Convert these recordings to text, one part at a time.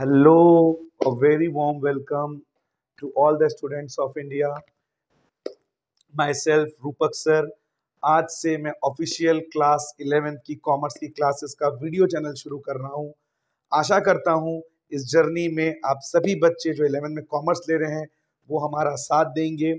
Hello, a very warm welcome to all the students of India. Myself, Rupak sir आज से मैं official class eleventh की commerce की classes का वीडियो चैनल शुरू कर रहा हूँ आशा करता हूँ इस जर्नी में आप सभी बच्चे जो इलेवेंथ में कॉमर्स ले रहे हैं वो हमारा साथ देंगे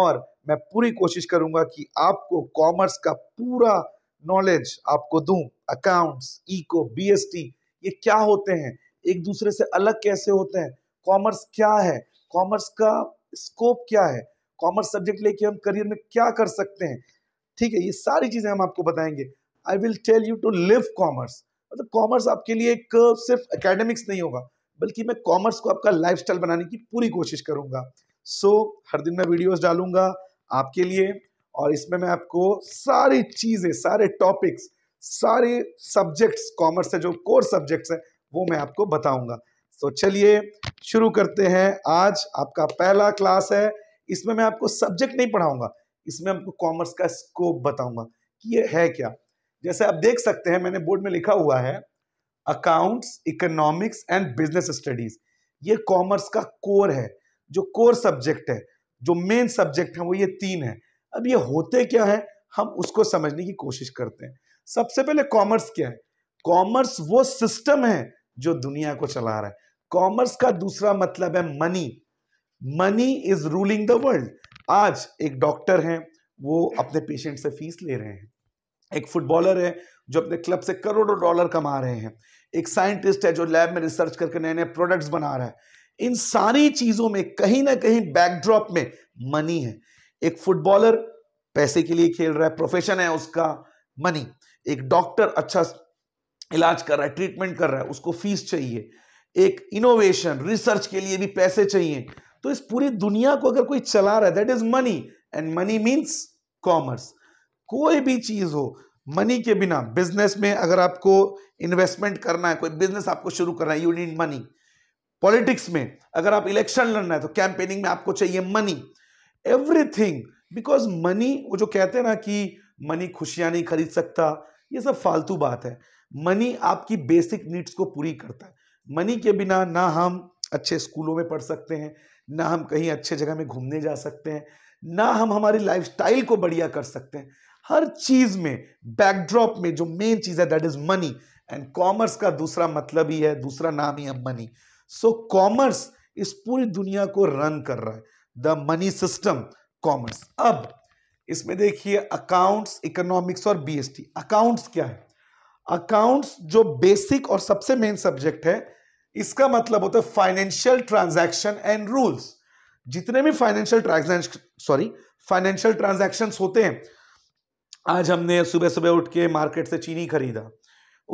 और मैं पूरी कोशिश करूँगा कि आपको कॉमर्स का पूरा नॉलेज आपको दूँ अकाउंट्स इको बीएसटी ये क्या होते हैं एक दूसरे से अलग कैसे होते हैं कॉमर्स क्या है कॉमर्स का स्कोप क्या है कॉमर्स सब्जेक्ट लेके हम करियर में क्या कर सकते हैं ठीक है ये सारी चीज़ें हम आपको बताएंगे I will tell you to live commerce मतलब कॉमर्स आपके लिए एक सिर्फ एकेडमिक्स नहीं होगा बल्कि मैं कॉमर्स को आपका लाइफस्टाइल बनाने की पूरी कोशिश करूंगा सो so, हर दिन मैं वीडियोस डालूंगा आपके लिए और इसमें मैं आपको सारी चीज़ें सारे टॉपिक्स सारे सब्जेक्ट्स कॉमर्स से जो कोर सब्जेक्ट्स हैं वो मैं आपको बताऊंगा तो चलिए शुरू करते हैं आज आपका पहला क्लास है इसमें मैं आपको सब्जेक्ट नहीं पढ़ाऊंगा इसमें आपको कॉमर्स का स्कोप बताऊंगा कि ये है क्या जैसे आप देख सकते हैं मैंने बोर्ड में लिखा हुआ है accounts economics and business studies ये कॉमर्स का कोर है जो कोर सब्जेक्ट है जो मेन सब्जेक्ट है वो ये तीन है अब ये होते क्या है हम उसको समझने की कोशिश करते हैं सबसे पहले कॉमर्स क्या है कॉमर्स वो सिस्टम है जो दुनिया को चला रहा है कॉमर्स का दूसरा मतलब है money money is ruling the world आज एक डॉक्टर है वो अपने पेशेंट से फीस ले रहे हैं एक फुटबॉलर है जो अपने क्लब से करोड़ों डॉलर कमा रहे हैं एक साइंटिस्ट है जो लैब में रिसर्च करके नए नए प्रोडक्ट्स बना रहा है इन सारी चीज़ों में कहीं ना कहीं बैकड्रॉप में मनी है एक फुटबॉलर पैसे के लिए खेल रहा है प्रोफेशन है उसका मनी एक डॉक्टर अच्छा इलाज कर रहा है ट्रीटमेंट कर रहा है उसको फीस चाहिए एक इनोवेशन रिसर्च के लिए भी पैसे चाहिए तो इस पूरी दुनिया को अगर कोई चला रहा है that is money and money means commerce कोई भी चीज हो मनी के बिना बिजनेस में अगर आपको इन्वेस्टमेंट करना है कोई बिजनेस आपको शुरू करना है यू नीड मनी पॉलिटिक्स में अगर आप इलेक्शन लड़ना है तो कैंपेनिंग में आपको चाहिए मनी एवरीथिंग बिकॉज मनी वो जो कहते हैं ना कि मनी खुशियां नहीं खरीद सकता ये सब फालतू बात है मनी आपकी बेसिक नीड्स को पूरी करता है मनी के बिना ना हम अच्छे स्कूलों में पढ़ सकते हैं ना हम कहीं अच्छे जगह में घूमने जा सकते हैं ना हम हमारी लाइफस्टाइल को बढ़िया कर सकते हैं हर चीज में बैकड्रॉप में जो मेन चीज है that is money and commerce का दूसरा मतलब ही है दूसरा नाम ही है मनी सो कॉमर्स इस पूरी दुनिया को रन कर रहा है द मनी सिस्टम कॉमर्स अब इसमें देखिए अकाउंट्स इकोनॉमिक्स और बीएसटी अकाउंट्स क्या है अकाउंट्स जो बेसिक और सबसे मेन सब्जेक्ट है इसका मतलब होता है फाइनेंशियल ट्रांजैक्शन एंड रूल्स जितने भी financial transaction sorry financial transaction होते हैं आज हमने सुबह सुबह उठ के मार्केट से चीनी खरीदा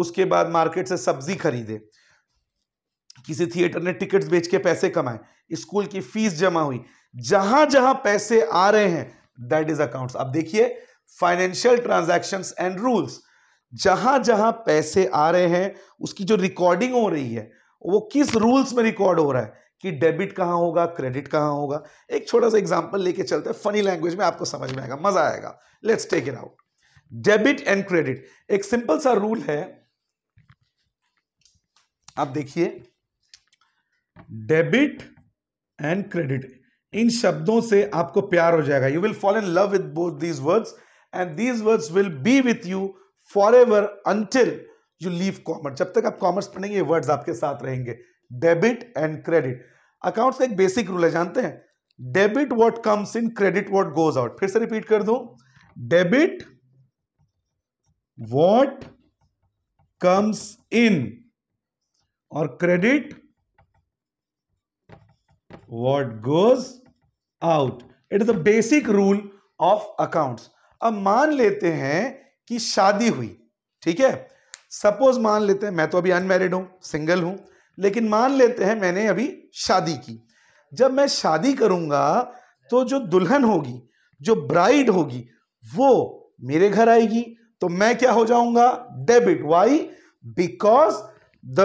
उसके बाद मार्केट से सब्जी खरीदे किसी थिएटर ने टिकट बेच के पैसे कमाए स्कूल की फीस जमा हुई जहां जहां पैसे आ रहे हैं दैट इज अकाउंट्स अब देखिए फाइनेंशियल ट्रांजैक्शंस एंड रूल्स जहां जहां पैसे आ रहे हैं उसकी जो रिकॉर्डिंग हो रही है वो किस रूल्स में रिकॉर्ड हो रहा है कि डेबिट कहाँ होगा क्रेडिट कहाँ होगा एक छोटा सा एग्जाम्पल लेके चलते हैं फनी लैंग्वेज में आपको समझ में आएगा मजा आएगा let's take it out debit and credit एक सिंपल सा रूल है आप देखिए डेबिट एंड क्रेडिट इन शब्दों से आपको प्यार हो जाएगा you will fall in love with both these words and these words will be with you forever until you leave commerce जब तक आप कॉमर्स पढ़ेंगे वर्ड्स आपके साथ रहेंगे डेबिट एंड क्रेडिट अकाउंट एक बेसिक रूल है जानते हैं debit what comes in credit what goes out फिर से रिपीट कर दो डेबिट वॉट कम्स इन और credit what goes out it is the basic rule of accounts अब मान लेते हैं की शादी हुई ठीक है सपोज मान लेते हैं मैं तो अभी अनमेरिड हूं सिंगल हूं लेकिन मान लेते हैं मैंने अभी शादी की जब मैं शादी करूंगा तो जो दुल्हन होगी जो ब्राइड होगी वो मेरे घर आएगी तो मैं क्या हो जाऊंगा debit why because the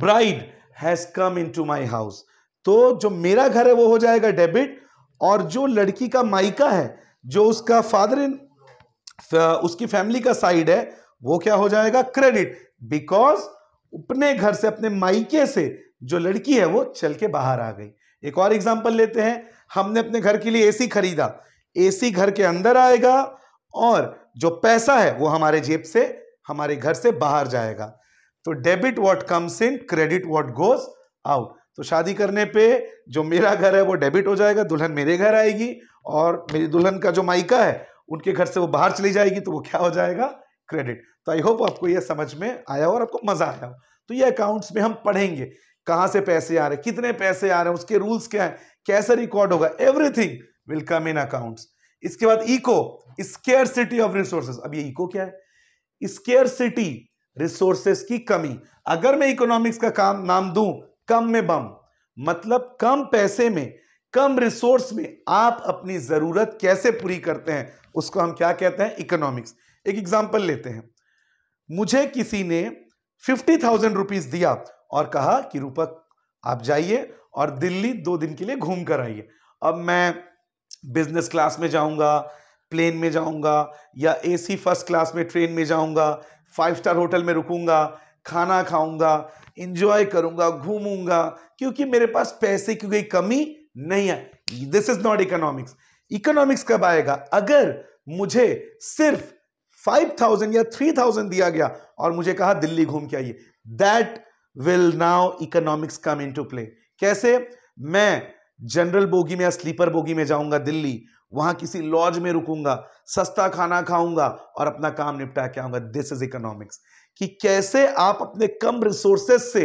bride has come in to my house तो जो मेरा घर है वो हो जाएगा डेबिट और जो लड़की का माइका है जो उसका फादर इन उसकी फैमिली का साइड है वो क्या हो जाएगा क्रेडिट बिकॉज अपने घर से अपने माइके से जो लड़की है वो चल के बाहर आ गई एक और एग्जाम्पल लेते हैं हमने अपने घर के लिए एसी खरीदा एसी घर के अंदर आएगा और जो पैसा है वो हमारे जेब से हमारे घर से बाहर जाएगा तो debit what comes in credit what goes out तो शादी करने पे जो मेरा घर है वो डेबिट हो जाएगा दुल्हन मेरे घर आएगी और मेरी दुल्हन का जो माइका है उनके घर से वो बाहर चली जाएगी तो वो क्या हो जाएगा क्रेडिट तो आई होप आपको ये समझ में आया हो और आपको मजा आया हो तो ये अकाउंट्स में हम पढ़ेंगे कहाँ से पैसे आ रहे हैं कितने पैसे आ रहे हैं उसके रूल्स क्या है कैसे रिकॉर्ड होगा everything will come in accounts इसके बाद eco scarcity of resources अब ये इको क्या है स्केयर सिटी रिसोर्सेस की कमी अगर मैं इकोनॉमिक्स का काम नाम दूं कम में बम मतलब कम पैसे में कम रिसोर्स में आप अपनी ज़रूरत कैसे पूरी करते हैं उसको हम क्या कहते हैं इकोनॉमिक्स एक एग्जाम्पल लेते हैं मुझे किसी ने फिफ्टी थाउजेंड रुपीज़ दिया और कहा कि रूपक आप जाइए और दिल्ली दो दिन के लिए घूम कर आइए अब मैं बिजनेस क्लास में जाऊंगा प्लेन में जाऊंगा या एसी फर्स्ट क्लास में ट्रेन में जाऊंगा फाइव स्टार होटल में रुकूंगा खाना खाऊंगा इंजॉय करूंगा घूमूंगा क्योंकि मेरे पास पैसे की कोई कमी नहीं है this is not economics economics कब आएगा अगर मुझे सिर्फ 5000 या 3000 दिया गया और मुझे कहा दिल्ली घूम के आइए that will now economics come in to play कैसे मैं जनरल बोगी में या स्लीपर बोगी में जाऊंगा दिल्ली वहां किसी लॉज में रुकूंगा सस्ता खाना खाऊंगा और अपना काम निपटा के आऊंगा दिस इज इकोनॉमिक्स कि कैसे आप अपने कम रिसोर्सेस से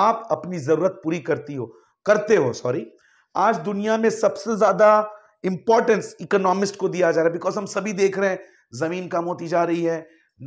आप अपनी जरूरत पूरी करती हो करते हो सॉरी आज दुनिया में सबसे ज्यादा इंपॉर्टेंस इकोनॉमिस्ट को दिया जा रहा है बिकॉज हम सभी देख रहे हैं जमीन कम होती जा रही है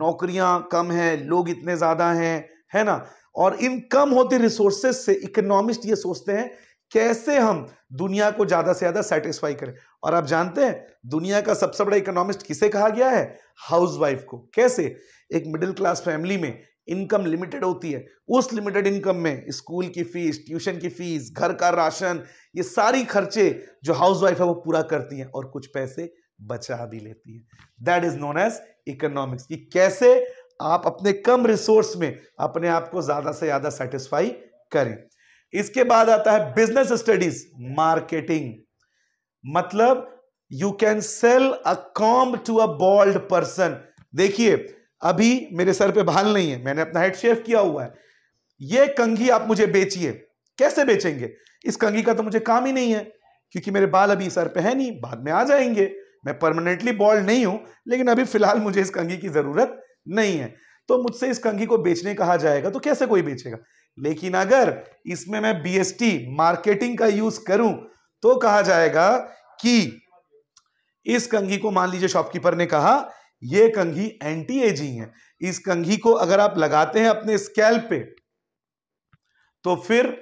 नौकरियां कम है लोग इतने ज्यादा हैं है ना और इन कम होते रिसोर्सेज से इकोनॉमिस्ट ये सोचते हैं कैसे हम दुनिया को ज्यादा से ज्यादा सेटिस्फाई करें और आप जानते हैं दुनिया का सबसे बड़ा इकोनॉमिस्ट किसे कहा गया है हाउसवाइफ को कैसे एक मिडिल क्लास फैमिली में इनकम लिमिटेड होती है उस लिमिटेड इनकम में स्कूल की फीस ट्यूशन की फीस घर का राशन ये सारी खर्चे जो हाउसवाइफ है वो पूरा करती हैं और कुछ पैसे बचा भी लेती है that is known as economics कि कैसे आप अपने कम रिसोर्स में अपने आप को ज्यादा से ज्यादा सेटिस्फाई करें इसके बाद आता है बिजनेस स्टडीज मार्केटिंग मतलब you can sell a comb to a bald person देखिए अभी मेरे सर पे बाल नहीं है मैंने अपना हेड शेव किया हुआ है ये कंघी आप मुझे बेचिए कैसे बेचेंगे इस कंघी का तो मुझे काम ही नहीं है क्योंकि मेरे बाल अभी सर पे है नहीं बाद में आ जाएंगे मैं परमानेंटली बॉल्ड नहीं हूं लेकिन अभी फिलहाल मुझे इस कंघी की जरूरत नहीं है तो मुझसे इस कंघी को बेचने कहा जाएगा तो कैसे कोई बेचेगा लेकिन अगर इसमें मैं बी मार्केटिंग का यूज करूं तो कहा जाएगा कि इस कंघी को मान लीजिए शॉपकीपर ने कहा ये कंघी एंटी एजिंग है इस कंघी को अगर आप लगाते हैं अपने स्कैल्प पे तो फिर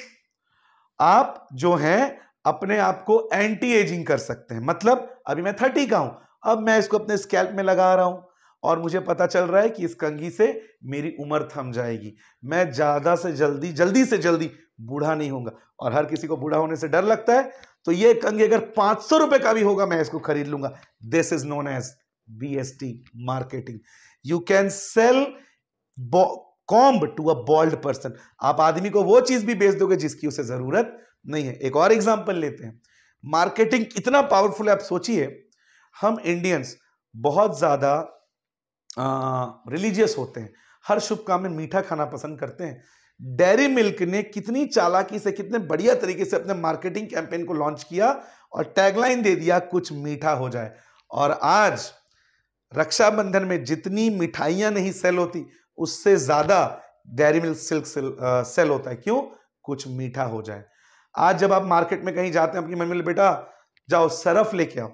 आप जो है अपने आप को एंटी एजिंग कर सकते हैं मतलब अभी मैं थर्टी का हूं अब मैं इसको अपने स्कैल्प में लगा रहा हूं और मुझे पता चल रहा है कि इस कंघी से मेरी उम्र थम जाएगी मैं ज़्यादा से जल्दी जल्दी से जल्दी बूढ़ा नहीं होगा और हर किसी को बूढ़ा होने से डर लगता है तो ये कंघी अगर पांच सौ रुपए का भी होगा मैं इसको खरीद लूंगा this is known as bst marketing you can sell comb to a bald person आप आदमी को वो चीज भी बेच दोगे जिसकी उसे जरूरत नहीं है एक और एग्जाम्पल लेते हैं मार्केटिंग कितना पावरफुल है आप सोचिए हम इंडियंस बहुत ज़्यादा रिलीजियस होते हैं हर शुभ काम में मीठा खाना पसंद करते हैं डेयरी मिल्क ने कितनी चालाकी से कितने बढ़िया तरीके से अपने मार्केटिंग कैंपेन को लॉन्च किया और टैगलाइन दे दिया कुछ मीठा हो जाए और आज रक्षाबंधन में जितनी मिठाइयां नहीं सेल होती उससे ज़्यादा Dairy Milk Silk sale, sale होता है क्यों कुछ मीठा हो जाए आज जब आप मार्केट में कहीं जाते हैं आपकी मम्मी बेटा जाओ सरफ लेके आओ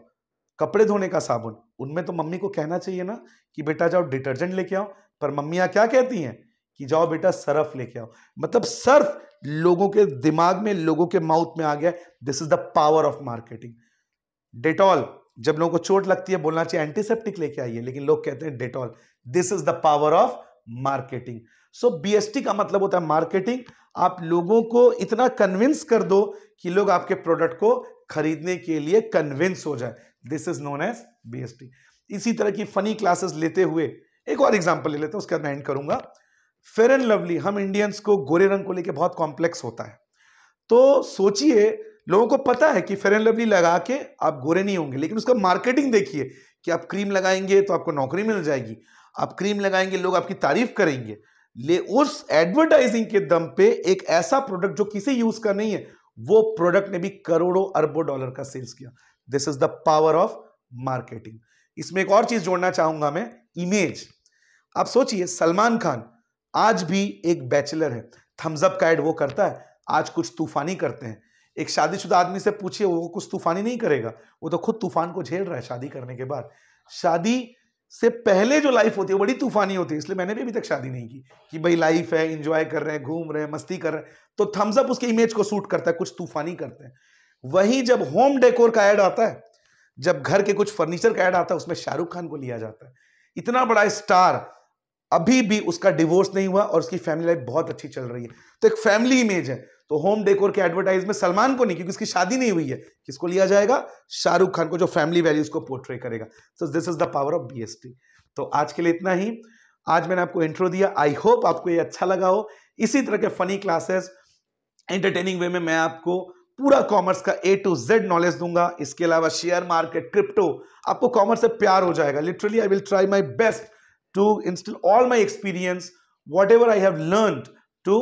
कपड़े धोने का साबुन उनमें तो मम्मी को कहना चाहिए ना कि बेटा जाओ डिटर्जेंट लेके आओ पर मम्मियाँ क्या कहती हैं कि जाओ बेटा सर्फ लेके आओ मतलब सर्फ लोगों के दिमाग में लोगों के माउथ में आ गया this is the power of marketing Dettol जब लोगों को चोट लगती है बोलना चाहिए एंटीसेप्टिक लेके आइए लेकिन लोग कहते हैं Dettol this is the power of marketing so BST का मतलब होता है मार्केटिंग आप लोगों को इतना कन्विंस कर दो कि लोग आपके प्रोडक्ट को खरीदने के लिए कन्विंस हो जाए this is known as BST इसी तरह की फनी क्लासेस लेते हुए एक और एग्जाम्पल ले लेते हैं उसके बाद मैं एंड करूंगा फेयर एंड लवली हम इंडियंस को गोरे रंग को लेकर बहुत कॉम्प्लेक्स होता है तो सोचिए लोगों को पता है कि फेयर एंड लवली लगा के आप गोरे नहीं होंगे लेकिन उसका मार्केटिंग देखिए कि आप क्रीम लगाएंगे तो आपको नौकरी मिल जाएगी आप क्रीम लगाएंगे लोग आपकी तारीफ करेंगे ले उस एडवर्टाइजिंग के दम पे एक ऐसा प्रोडक्ट जो किसी यूज का नहीं है वो प्रोडक्ट ने भी करोड़ों अरबों डॉलर का सेल्स किया this is the power of marketing इसमें एक और चीज जोड़ना चाहूंगा मैं इमेज आप सोचिए सलमान खान आज भी एक बैचलर है थम्सअप का एड वो करता है आज कुछ तूफानी करते हैं एक शादीशुदा आदमी से पूछिए वो कुछ तूफानी नहीं करेगा वो तो खुद तूफान को झेल रहा है शादी करने के बाद शादी से पहले जो लाइफ होती है बड़ी तूफानी होती है इसलिए मैंने भी अभी तक शादी नहीं की कि भाई लाइफ है इंजॉय कर रहे हैं घूम रहे हैं मस्ती कर रहे हैं तो थम्स अप उसके इमेज को सूट करता है कुछ तूफानी करते हैं वहीं जब होम डेकोर का ऐड आता है जब घर के कुछ फर्नीचर का ऐड आता है उसमें शाहरुख खान को लिया जाता है इतना बड़ा स्टार अभी भी उसका डिवोर्स नहीं हुआ और उसकी फैमिली लाइफ बहुत अच्छी चल रही है तो एक फैमिली इमेज है तो होम डेकोर के एडवर्टाइज में सलमान को नहीं क्योंकि उसकी शादी नहीं हुई है किसको लिया जाएगा शाहरुख खान को जो फैमिली वैल्यूज को पोर्ट्रे करेगा so this is the power of BST तो आज के लिए इतना ही आज मैंने आपको इंट्रो दिया आई होप आपको ये अच्छा लगा हो इसी तरह के फनी क्लासेस एंटरटेनिंग वे में मैं आपको पूरा कॉमर्स का ए टू जेड नॉलेज दूंगा इसके अलावा शेयर मार्केट क्रिप्टो आपको कॉमर्स से प्यार हो जाएगा literally I will try my best to instil all my experience whatever I have learn to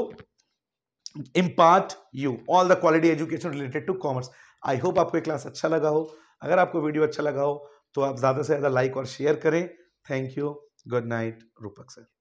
impart you all the quality education related to commerce I hope आपको class अच्छा लगा हो अगर आपको वीडियो अच्छा लगा हो तो आप ज़्यादा से ज़्यादा लाइक और शेयर करें thank you good night Rupak sir